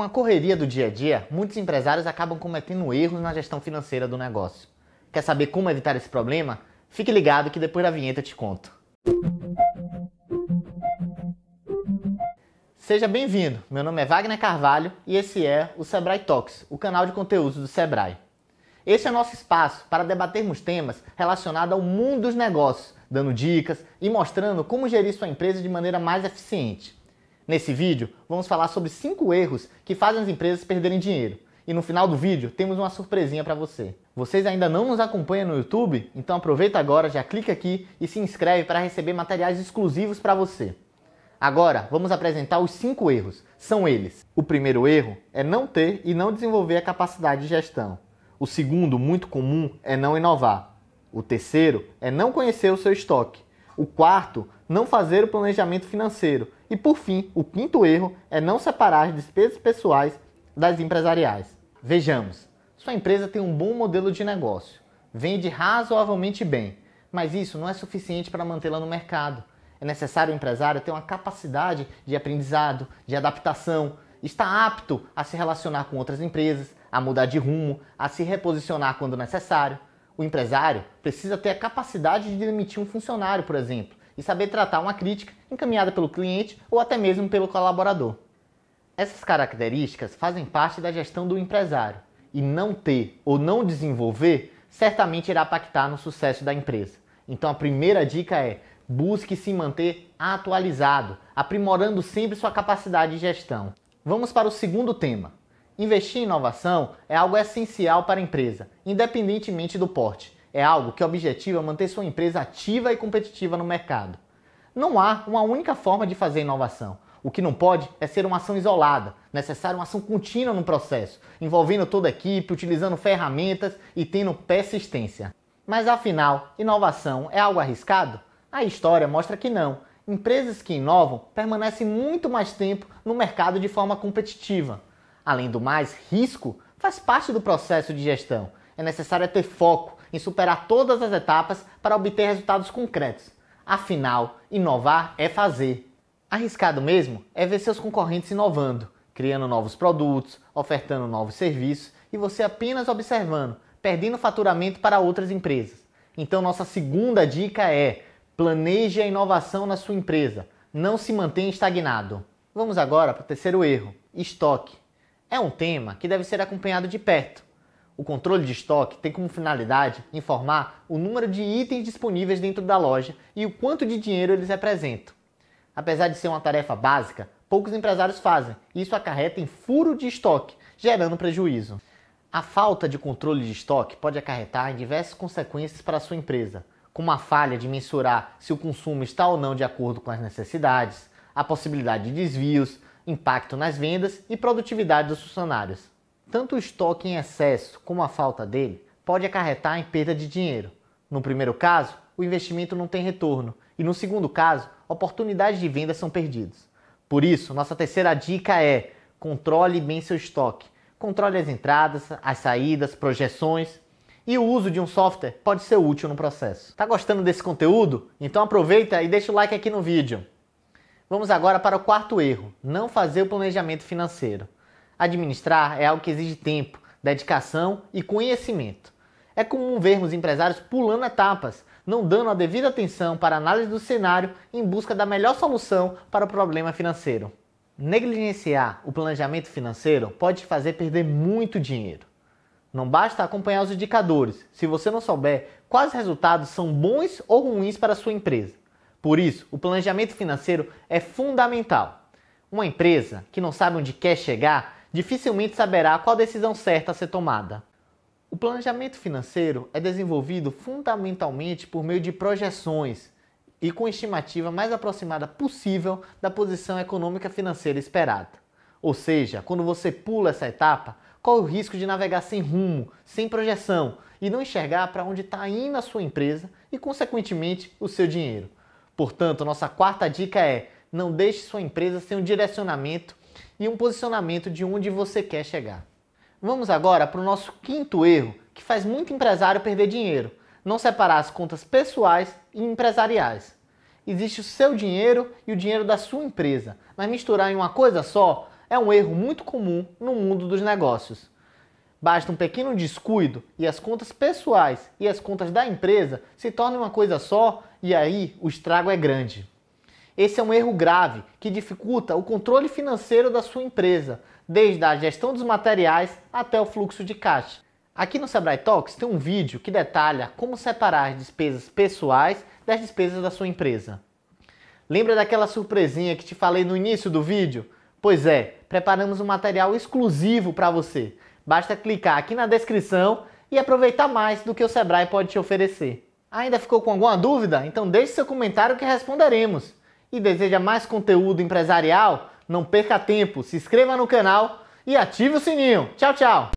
Com a correria do dia a dia, muitos empresários acabam cometendo erros na gestão financeira do negócio. Quer saber como evitar esse problema? Fique ligado que depois da vinheta eu te conto. Seja bem-vindo. Meu nome é Wagner Carvalho e esse é o Sebrae Talks, o canal de conteúdos do Sebrae. Esse é o nosso espaço para debatermos temas relacionados ao mundo dos negócios, dando dicas e mostrando como gerir sua empresa de maneira mais eficiente. Nesse vídeo, vamos falar sobre 5 erros que fazem as empresas perderem dinheiro. E no final do vídeo, temos uma surpresinha para você. Vocês ainda não nos acompanham no YouTube? Então aproveita agora, já clica aqui e se inscreve para receber materiais exclusivos para você. Agora, vamos apresentar os 5 erros. São eles: o primeiro erro é não ter e não desenvolver a capacidade de gestão. O segundo, muito comum, é não inovar. O terceiro é não conhecer o seu estoque. O quarto, não fazer o planejamento financeiro. E por fim, o quinto erro é não separar as despesas pessoais das empresariais. Vejamos, sua empresa tem um bom modelo de negócio, vende razoavelmente bem, mas isso não é suficiente para mantê-la no mercado. É necessário o empresário ter uma capacidade de aprendizado, de adaptação, está apto a se relacionar com outras empresas, a mudar de rumo, a se reposicionar quando necessário. O empresário precisa ter a capacidade de demitir um funcionário, por exemplo, e saber tratar uma crítica encaminhada pelo cliente ou até mesmo pelo colaborador. Essas características fazem parte da gestão do empresário e não ter ou não desenvolver certamente irá impactar no sucesso da empresa. Então a primeira dica é: busque se manter atualizado, aprimorando sempre sua capacidade de gestão. Vamos para o segundo tema. Investir em inovação é algo essencial para a empresa, independentemente do porte é algo que é objetiva é manter sua empresa ativa e competitiva no mercado. Não há uma única forma de fazer inovação. O que não pode é ser uma ação isolada, necessária uma ação contínua no processo, envolvendo toda a equipe, utilizando ferramentas e tendo persistência. Mas afinal, inovação é algo arriscado? A história mostra que não. Empresas que inovam permanecem muito mais tempo no mercado de forma competitiva. Além do mais, risco faz parte do processo de gestão. É necessário é ter foco, em superar todas as etapas para obter resultados concretos. Afinal, inovar é fazer. Arriscado mesmo é ver seus concorrentes inovando, criando novos produtos, ofertando novos serviços e você apenas observando, perdendo faturamento para outras empresas. Então, nossa segunda dica é: planeje a inovação na sua empresa, não se mantenha estagnado. Vamos agora para o terceiro erro: estoque. É um tema que deve ser acompanhado de perto o controle de estoque tem como finalidade informar o número de itens disponíveis dentro da loja e o quanto de dinheiro eles representam. Apesar de ser uma tarefa básica, poucos empresários fazem, e isso acarreta em furo de estoque, gerando prejuízo. A falta de controle de estoque pode acarretar em diversas consequências para a sua empresa, como a falha de mensurar se o consumo está ou não de acordo com as necessidades, a possibilidade de desvios, impacto nas vendas e produtividade dos funcionários. Tanto o estoque em excesso como a falta dele pode acarretar em perda de dinheiro. No primeiro caso, o investimento não tem retorno, e no segundo caso, oportunidades de venda são perdidas. Por isso, nossa terceira dica é: controle bem seu estoque. Controle as entradas, as saídas, projeções e o uso de um software pode ser útil no processo. Tá gostando desse conteúdo? Então aproveita e deixa o like aqui no vídeo. Vamos agora para o quarto erro: não fazer o planejamento financeiro. Administrar é algo que exige tempo, dedicação e conhecimento. É comum vermos empresários pulando etapas, não dando a devida atenção para a análise do cenário em busca da melhor solução para o problema financeiro. Negligenciar o planejamento financeiro pode te fazer perder muito dinheiro. Não basta acompanhar os indicadores, se você não souber quais resultados são bons ou ruins para a sua empresa. Por isso, o planejamento financeiro é fundamental. Uma empresa que não sabe onde quer chegar dificilmente saberá qual decisão certa a ser tomada. O planejamento financeiro é desenvolvido fundamentalmente por meio de projeções e com estimativa mais aproximada possível da posição econômica financeira esperada. Ou seja, quando você pula essa etapa, corre o risco de navegar sem rumo, sem projeção e não enxergar para onde está indo a sua empresa e, consequentemente, o seu dinheiro. Portanto, nossa quarta dica é: não deixe sua empresa sem um direcionamento e um posicionamento de onde você quer chegar. Vamos agora para o nosso quinto erro, que faz muito empresário perder dinheiro: não separar as contas pessoais e empresariais. Existe o seu dinheiro e o dinheiro da sua empresa, mas misturar em uma coisa só é um erro muito comum no mundo dos negócios. Basta um pequeno descuido e as contas pessoais e as contas da empresa se tornam uma coisa só, e aí o estrago é grande. Esse é um erro grave que dificulta o controle financeiro da sua empresa, desde a gestão dos materiais até o fluxo de caixa. Aqui no Sebrae Talks tem um vídeo que detalha como separar as despesas pessoais das despesas da sua empresa. Lembra daquela surpresinha que te falei no início do vídeo? Pois é, preparamos um material exclusivo para você. Basta clicar aqui na descrição e aproveitar mais do que o Sebrae pode te oferecer. Ainda ficou com alguma dúvida? Então deixe seu comentário que responderemos e deseja mais conteúdo empresarial? Não perca tempo, se inscreva no canal e ative o sininho. Tchau, tchau!